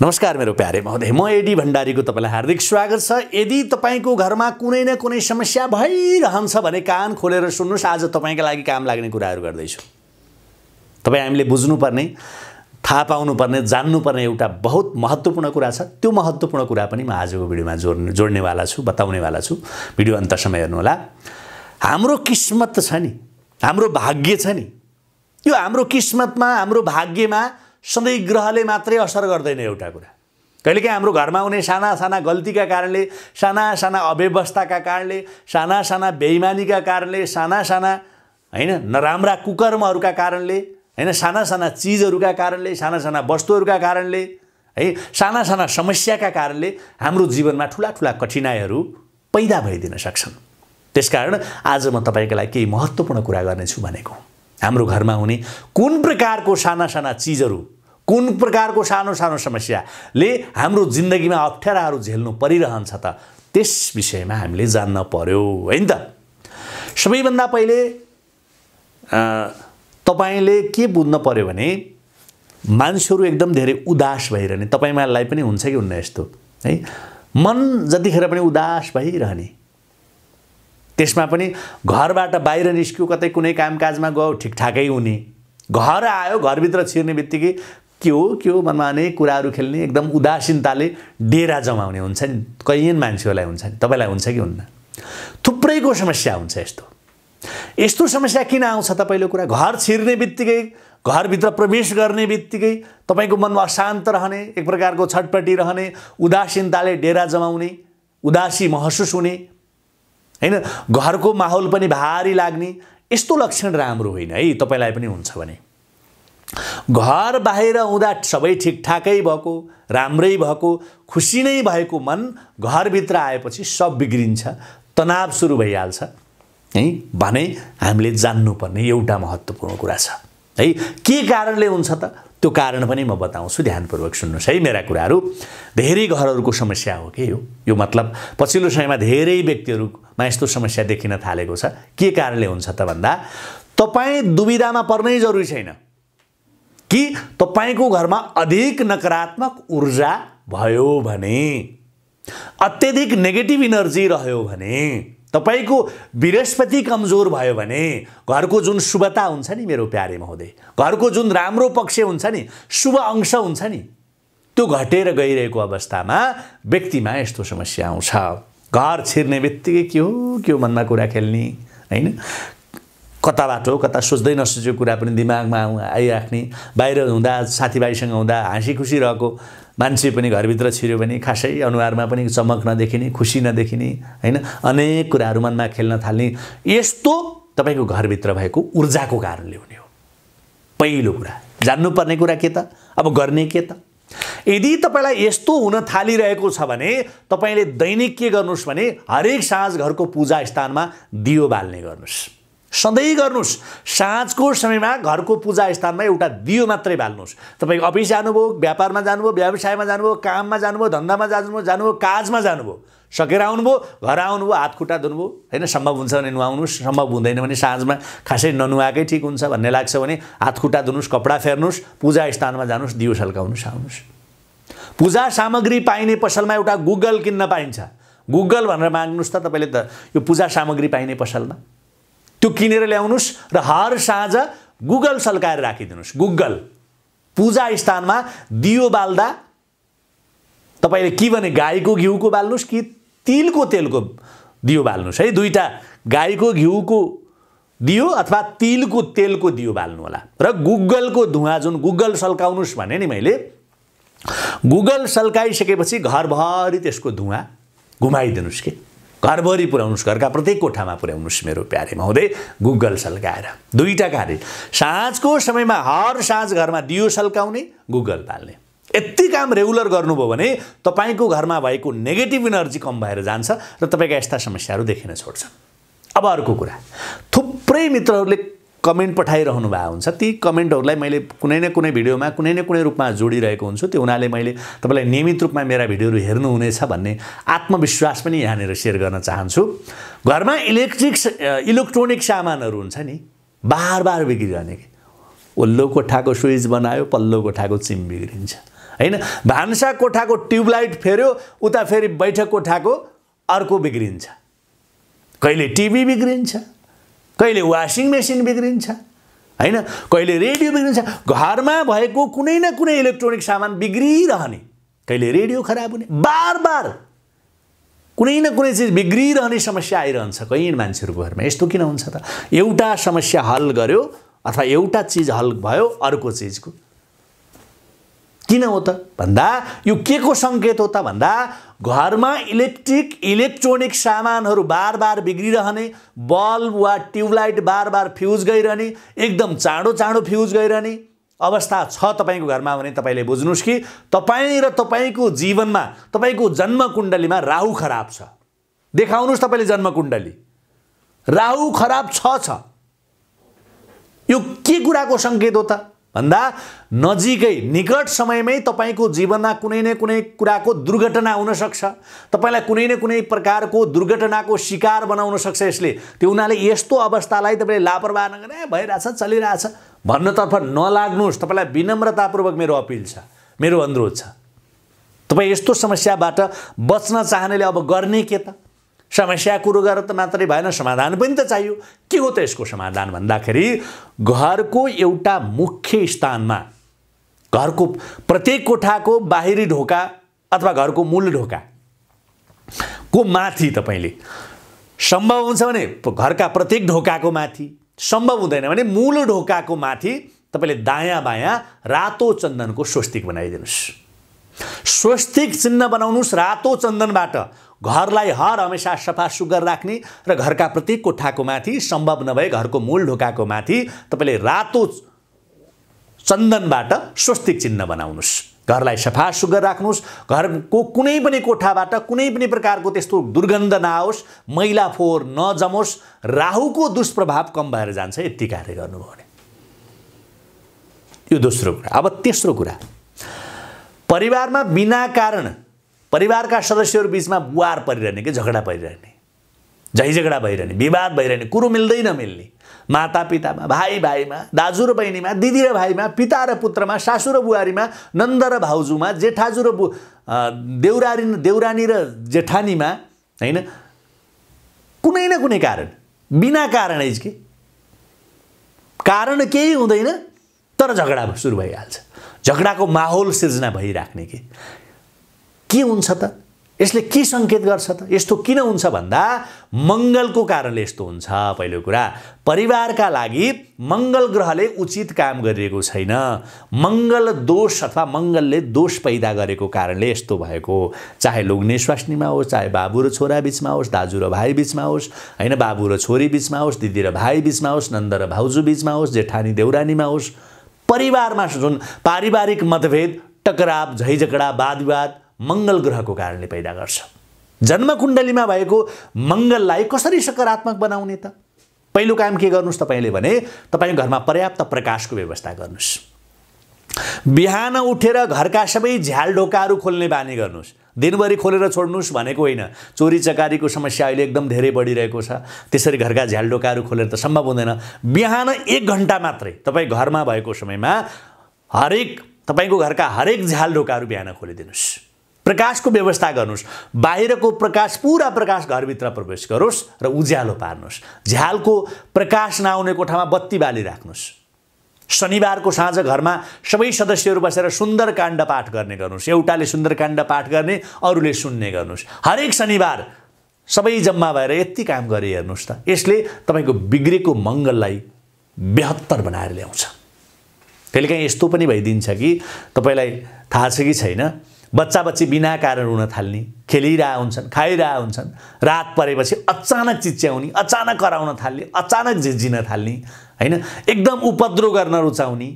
नमस्कार मेरो प्यारे महोदय म एडी भण्डारीको तपाईँलाई हार्दिक स्वागत छ यदि तपाईँको घरमा कुनै न कुनै समस्या भइरहन्छ भने कान खोलेर सुन्नुहोस् आज तपाईँका लागि काम लाग्ने कुराहरू गर्दैछु तपाईँ हामीले बुझ्नुपर्ने थाहा पाउनुपर्ने जान्नुपर्ने एउटा बहुत महत्त्वपूर्ण कुरा छ त्यो महत्त्वपूर्ण कुरा पनि म आजको भिडियोमा जोड्ने जोड्नेवाला छु बताउनेवाला छु भिडियो अन्तसम्म हेर्नुहोला हाम्रो किस्मत छ नि हाम्रो भाग्य छ नि यो हाम्रो किस्मतमा हाम्रो भाग्यमा सधैँ ग्रहले मात्रै असर गर्दैन एउटा कुरा कहिलेकाहीँ हाम्रो घरमा हुने साना साना गल्तीका कारणले साना साना अव्यवस्थाका कारणले साना साना बेइमानीका कारणले साना साना होइन नराम्रा कुकर्महरूका कारणले होइन साना साना चिजहरूका कारणले साना साना वस्तुहरूका कारणले है साना साना समस्याका कारणले हाम्रो जीवनमा ठुला ठुला कठिनाइहरू पैदा भइदिन सक्छन् त्यसकारण आज म तपाईँको लागि केही महत्त्वपूर्ण कुरा गर्नेछु भनेको हाम्रो घरमा हुने कुन प्रकारको साना साना चिजहरू कुन प्रकारको सानो सानो समस्याले हाम्रो जिन्दगीमा अप्ठ्याराहरू झेल्नु परिरहन्छ त त्यस विषयमा हामीले जान्न पर्यो होइन त सबैभन्दा पहिले तपाईँले के बुझ्न पर्यो भने मानिसहरू एकदम धेरै उदास भइरहने तपाईँलाई पनि हुन्छ कि हुन्न यस्तो है मन जतिखेर पनि उदास भइरहने त्यसमा पनि घरबाट बाहिर निस्क्यो कतै कुनै कामकाजमा गयो ठिकठाकै हुने घर आयो घरभित्र छिर्ने बित्तिकै के हो के हो मनमाने कुराहरू खेल्ने एकदम उदासीनताले डेरा जमाउने हुन्छ नि कैयन मान्छेहरूलाई हुन्छ नि तपाईँलाई हुन्छ कि हुन्न थुप्रैको समस्या हुन्छ यस्तो यस्तो समस्या किन आउँछ तपाईँले कुरा घर छिर्ने बित्तिकै घरभित्र प्रवेश गर्ने बित्तिकै तपाईँको मनमा अशान्त रहने एक प्रकारको छटपटी रहने उदासीनताले डेरा जमाउने उदासी महसुस हुने होइन घरको माहौल पनि भारी लाग्ने यस्तो लक्षण राम्रो होइन है तपाईँलाई पनि हुन्छ भने घर बाहिर हुँदा सबै ठिकठाकै भएको राम्रै भएको खुसी नै भएको मन घरभित्र आएपछि सब बिग्रिन्छ तनाव सुरु भइहाल्छ है भने हामीले जान्नुपर्ने एउटा महत्त्वपूर्ण कुरा छ है के कारणले हुन्छ त त्यो कारण पनि म बताउँछु ध्यानपूर्वक सुन्नुहोस् है मेरा कुराहरू धेरै घरहरूको समस्या हो कि यो यो मतलब पछिल्लो समयमा धेरै व्यक्तिहरूमा यस्तो समस्या देखिन थालेको छ के कारणले हुन्छ त भन्दा तपाईँ दुविधामा पर्नै जरुरी छैन कि तपाईँको घरमा अधिक नकारात्मक ऊर्जा भयो भने अत्यधिक नेगेटिभ इनर्जी रह्यो भने तपाईँको बृहस्पति कमजोर भयो भने घरको जुन शुभता हुन्छ नि मेरो प्यारे महोदय घरको जुन राम्रो पक्ष हुन्छ नि शुभ अंश हुन्छ नि त्यो घटेर गइरहेको अवस्थामा व्यक्तिमा यस्तो समस्या आउँछ घर छिर्ने बित्तिकै के हो के हो मनमा कुरा खेल्ने होइन कताबाट हो कता सोच्दै नसोचेको कुरा पनि दिमागमा आइराख्ने बाहिर हुँदा साथीभाइसँग हुँदा हाँसी खुसी रहेको मान्छे पनि घरभित्र छिर्यो भने खासै अनुहारमा पनि चमक नदेखिने खुसी नदेखिने होइन अनेक कुराहरू मनमा खेल्न थाल्ने यस्तो तपाईँको घरभित्र भएको ऊर्जाको कारणले हुने हो पहिलो कुरा जान्नुपर्ने कुरा के त अब गर्ने के त यदि तपाईँलाई यस्तो हुन थालिरहेको छ भने तपाईँले दैनिक के गर्नुहोस् भने हरेक साँझ घरको पूजा स्थानमा दियो बाल्ने गर्नुहोस् सधैँ गर्नुहोस् साँझको समयमा घरको पूजा स्थानमा एउटा दियो मात्रै बाल्नुहोस् तपाईँ अफिस जानुभयो व्यापारमा जानुभयो व्यवसायमा जानुभयो काममा जानुभयो धन्दामा जानुभयो जानुभयो काजमा जानुभयो सकेर आउनुभयो घर आउनुभयो हात खुट्टा धुनुभयो होइन सम्भव हुन्छ भने नुहाउनुहोस् सम्भव हुँदैन भने साँझमा खासै ननुहाएकै ठिक हुन्छ भन्ने लाग्छ भने हात खुट्टा धुनुहोस् कपडा फेर्नुहोस् पूजा स्थानमा जानुहोस् दियो सल्काउनुहोस् आउनुहोस् पूजा सामग्री पाइने पसलमा एउटा गुगल किन्न पाइन्छ गुगल भनेर माग्नुहोस् त तपाईँले त यो पूजा सामग्री पाइने पसलमा त्यो किनेर ल्याउनुहोस् र हर साँझ गुगल सल्काएर राखिदिनुहोस् गुगल पूजा स्थानमा दियो बाल्दा तपाईँले के भने गाईको घिउको बाल्नुहोस् कि तिलको तेलको दियो बाल्नुहोस् है दुईवटा गाईको घिउको दियो अथवा तिलको तेलको दियो बाल्नु होला र गुगलको धुवा जुन गुगल सल्काउनुहोस् भने नि मैले गुगल सल्काइसकेपछि घरभरि त्यसको धुवा घुमाइदिनुहोस् कि घरभरि पुर्याउनुहोस् घरका प्रत्येक कोठामा पुर्याउनुहोस् मेरो प्यारेमा हुँदै गुगल सल्काएर दुईवटा कार्य साँझको समयमा हर साँझ घरमा दियो सल्काउने गुगल पाल्ने यति काम रेगुलर गर्नुभयो भने तपाईँको घरमा भएको नेगेटिभ इनर्जी कम भएर जान्छ र तपाईँका यस्ता समस्याहरू देखिन छोड्छ अब अर्को कुरा थुप्रै मित्रहरूले कमेन्ट पठाइरहनु भएको हुन्छ ती कमेन्टहरूलाई मैले कुनै न कुनै भिडियोमा कुनै न कुनै रूपमा जोडिरहेको हुन्छु त्यो हुनाले मैले तपाईँलाई नियमित रूपमा मेरा भिडियोहरू हेर्नुहुनेछ भन्ने आत्मविश्वास पनि यहाँनिर सेयर गर्न चाहन्छु घरमा इलेक्ट्रिक इलेक्ट्रोनिक सामानहरू हुन्छ नि बार बार बिग्रिरहने कि ओल्लो कोठाको स्विच बनायो पल्लो कोठाको चिम बिग्रिन्छ होइन भान्सा कोठाको ट्युबलाइट फेऱ्यो उता फेरि बैठक कोठाको अर्को बिग्रिन्छ कहिले टिभी बिग्रिन्छ कहिले वासिङ मेसिन बिग्रिन्छ होइन कहिले रेडियो बिग्रिन्छ घरमा भएको कुनै न कुनै इलेक्ट्रोनिक सामान बिग्रिरहने कहिले रेडियो खराब हुने बार बार कुनै न कुनै चिज बिग्रिरहने समस्या आइरहन्छ कहीँ मान्छेहरूको घरमा यस्तो किन हुन्छ त एउटा समस्या हल गर्यो अथवा एउटा चिज हल भयो अर्को चिजको किन हो त भन्दा यो के को सङ्केत हो त भन्दा घरमा इलेक्ट्रिक इलेक्ट्रोनिक सामानहरू बार बार बिग्रिरहने बल्ब वा ट्युबलाइट बार बार फ्युज गइरहने एकदम चाँडो चाँडो फ्युज गइरहने अवस्था छ तपाईँको घरमा भने तपाईँले बुझ्नुहोस् कि तपाईँ र तपाईँको जीवनमा तपाईँको जन्मकुण्डलीमा राहु खराब छ देखाउनुहोस् तपाईँले जन्मकुण्डली राहु खराब छ यो के कुराको सङ्केत हो त भन्दा नजिकै निकट समयमै तपाईँको जीवनमा कुनै न कुनै कुराको दुर्घटना हुनसक्छ तपाईँलाई कुनै न कुनै प्रकारको दुर्घटनाको शिकार बनाउन सक्छ यसले त्यो हुनाले यस्तो अवस्थालाई तपाईँले लापरवाह नगरे भइरहेछ चलिरहेछ भन्नतर्फ नलाग्नुहोस् तपाईँलाई विनम्रतापूर्वक मेरो अपिल छ मेरो अनुरोध छ तपाईँ यस्तो समस्याबाट बच्न चाहनेले अब गर्ने के त समस्या कुरो गरेर त मात्रै भएन समाधान पनि त चाहियो के हो त यसको समाधान भन्दाखेरि घरको एउटा मुख्य स्थानमा घरको प्रत्येक कोठाको बाहिरी ढोका अथवा घरको मूल ढोका को माथि तपाईँले सम्भव हुन्छ भने घरका प्रत्येक ढोकाको माथि सम्भव हुँदैन भने मूल ढोकाको माथि तपाईँले दायाँ बायाँ रातो चन्दनको स्वस्तिक बनाइदिनुहोस् स्वस्तिक चिन्ह बनाउनुहोस् रातो चन्दनबाट घरलाई हर हमेसा सफा सुग्घर राख्ने र घरका प्रत्येक कोठाको माथि सम्भव नभए घरको मूल ढोकाको माथि तपाईँले रातो चन्दनबाट स्वस्तिक चिन्ह बनाउनुहोस् घरलाई सफा सुग्घर राख्नुहोस् घरको कुनै पनि कोठाबाट कुनै पनि प्रकारको त्यस्तो दुर्गन्ध नआओस् मैला फोहोर नजमोस् राहुको दुष्प्रभाव कम भएर जान्छ यति कार्य गर्नुभयो भने यो दोस्रो कुरा अब तेस्रो कुरा परिवारमा बिना कारण परिवारका सदस्यहरू बिचमा बुहार परिरहने कि झगडा परिरहने झै झगडा भइरहने विवाद भइरहने कुरो मिल्दै नमिल्ने मातापितामा भाइ भाइमा दाजु र बहिनीमा दिदी र भाइमा पिता र पुत्रमा सासु र बुहारीमा नन्द र भाउजूमा जेठाजु र बु देउरारी देउरानी र जेठानीमा होइन कुनै न कुनै कारण बिना कारण कि कारण केही हुँदैन तर झगडा सुरु भइहाल्छ झगडाको माहौल सिर्जना भइराख्ने कि के हुन्छ त यसले के सङ्केत गर्छ त यस्तो किन हुन्छ भन्दा मङ्गलको कारणले यस्तो हुन्छ पहिलो कुरा परिवारका लागि मङ्गल ग्रहले उचित काम गरिएको छैन मङ्गल दोष अथवा मङ्गलले दोष पैदा गरेको कारणले यस्तो भएको चाहे लोग्ने स्वास्नीमा होस् चाहे बाबु र छोरा बिचमा होस् दाजु र भाइ बिचमा होस् होइन बाबु र छोरी बिचमा होस् दिदी र भाइ बिचमा होस् नन्द र भाउजू बिचमा होस् जेठानी देउरानीमा होस् परिवारमा जुन पारिवारिक मतभेद टकराव झैझगडा वाद विवाद मङ्गल ग्रहको कारणले पैदा गर्छ जन्मकुण्डलीमा भएको मङ्गललाई कसरी सकारात्मक बनाउने त पहिलो काम के गर्नुहोस् तपाईँले भने तपाईँ घरमा पर्याप्त प्रकाशको व्यवस्था गर्नुहोस् बिहान उठेर घरका सबै झ्याल ढोकाहरू खोल्ने बानी गर्नुहोस् दिनभरि खोलेर छोड्नुहोस् भनेको होइन चोरी चकारीको समस्या अहिले एकदम धेरै बढिरहेको छ त्यसरी घरका झ्याल ढोकाहरू खोलेर त सम्भव हुँदैन बिहान एक घन्टा मात्रै तपाईँ घरमा भएको समयमा हरेक तपाईँको घरका हरेक झ्याल ढोकाहरू बिहान खोलिदिनुहोस् प्रकाशको व्यवस्था गर्नुहोस् बाहिरको प्रकाश पुरा प्रकाश घरभित्र प्रवेश गरोस् र उज्यालो पार्नुहोस् झ्यालको प्रकाश नआउने कोठामा बत्ती बाली राख्नुहोस् शनिबारको साँझ घरमा सबै सदस्यहरू बसेर सुन्दर काण्ड पाठ गर्ने गर्नुहोस् एउटाले सुन्दरकाण्ड पाठ गर्ने अरूले सुन्ने गर्नुहोस् हरेक शनिबार सबै जम्मा भएर यति काम गरे हेर्नुहोस् त यसले तपाईँको बिग्रेको मङ्गललाई बेहत्तर बनाएर ल्याउँछ कहिलेकाहीँ यस्तो पनि भइदिन्छ कि तपाईँलाई थाहा छ कि छैन बच्चा बच्ची बिना कारण रुन थाल्ने खेलिरह हुन्छन् खाइरह हुन्छन् रात परेपछि अचानक चिच्याउने अचानक कराउन थाल्ने अचानक झिझिन थाल्ने होइन एकदम उपद्रो गर्न रुचाउने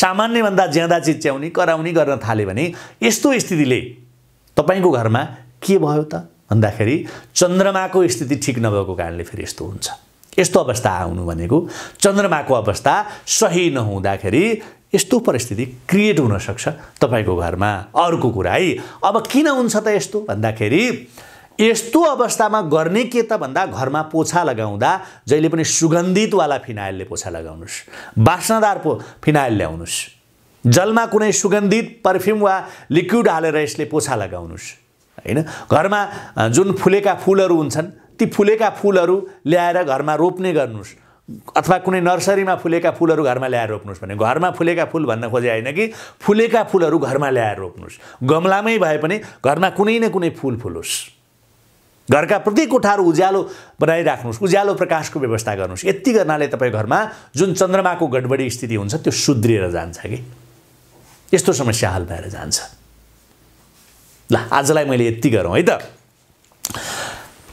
सामान्यभन्दा ज्यादा चिच्याउने कराउने गर्न थाल्यो भने यस्तो स्थितिले तपाईँको घरमा के भयो त भन्दाखेरि चन्द्रमाको स्थिति ठिक नभएको कारणले फेरि यस्तो हुन्छ यस्तो अवस्था आउनु भनेको चन्द्रमाको अवस्था सही नहुँदाखेरि यस्तो परिस्थिति क्रिएट हुनसक्छ तपाईँको घरमा अर्को कुरा है अब किन हुन्छ त यस्तो भन्दाखेरि यस्तो अवस्थामा गर्ने के त भन्दा घरमा पोछा लगाउँदा जहिले पनि सुगन्धितवाला फिनाइलले पोछा लगाउनुहोस् बासनादार पो फिनाइल ल्याउनुहोस् जलमा कुनै सुगन्धित पर्फ्युम वा लिक्विड हालेर यसले पोछा लगाउनुहोस् होइन घरमा जुन फुलेका फुलहरू हुन्छन् ती फुलेका फुलहरू ल्याएर घरमा रोप्ने गर्नुहोस् अथवा कुनै नर्सरीमा फुलेका फुलहरू घरमा ल्याएर रोप्नुहोस् भने घरमा फुलेका फुल भन्न खोजे होइन कि फुलेका फुलहरू घरमा ल्याएर रोप्नुहोस् गमलामै भए पनि घरमा कुनै न कुनै फुल फुलोस् घरका प्रत्येक कोठाहरू उज्यालो बनाइराख्नुहोस् उज्यालो प्रकाशको व्यवस्था गर्नुहोस् यति गर्नाले तपाईँ घरमा जुन चन्द्रमाको गडबडी स्थिति हुन्छ त्यो सुध्रिएर जान्छ कि यस्तो समस्या हल भएर जान्छ ल आजलाई मैले यति गरौँ है त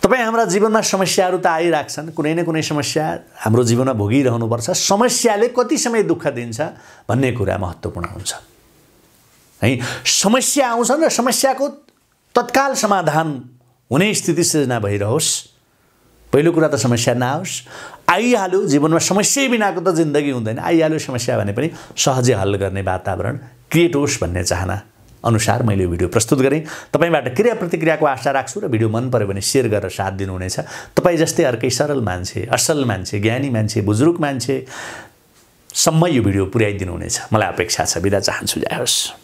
तपाईँ हाम्रा जीवनमा समस्याहरू त आइराख्छन् कुनै न कुनै समस्या हाम्रो जीवनमा भोगिरहनुपर्छ समस्याले कति समय दुःख दिन्छ भन्ने कुरा महत्त्वपूर्ण हुन्छ है समस्या आउँछन् र समस्याको तत्काल समाधान हुने स्थिति सृजना भइरहोस् पहिलो कुरा त समस्या नआओस् आइहाल्यो जीवनमा समस्या बिनाको त जिन्दगी हुँदैन आइहाल्यो समस्या भने पनि सहजै हल गर्ने वातावरण क्रिएट होस् भन्ने चाहना अनुसार मैले यो भिडियो प्रस्तुत गरेँ तपाईँबाट क्रिया प्रतिक्रियाको आशा राख्छु र भिडियो मन पऱ्यो भने सेयर गरेर साथ दिनुहुनेछ तपाईँ जस्तै अर्कै सरल मान्छे असल मान्छे ज्ञानी मान्छे बुजुर्ग मान्छे सम्म यो भिडियो पुर्याइदिनुहुनेछ मलाई अपेक्षा छ बिदा चाहन्छु जाओस्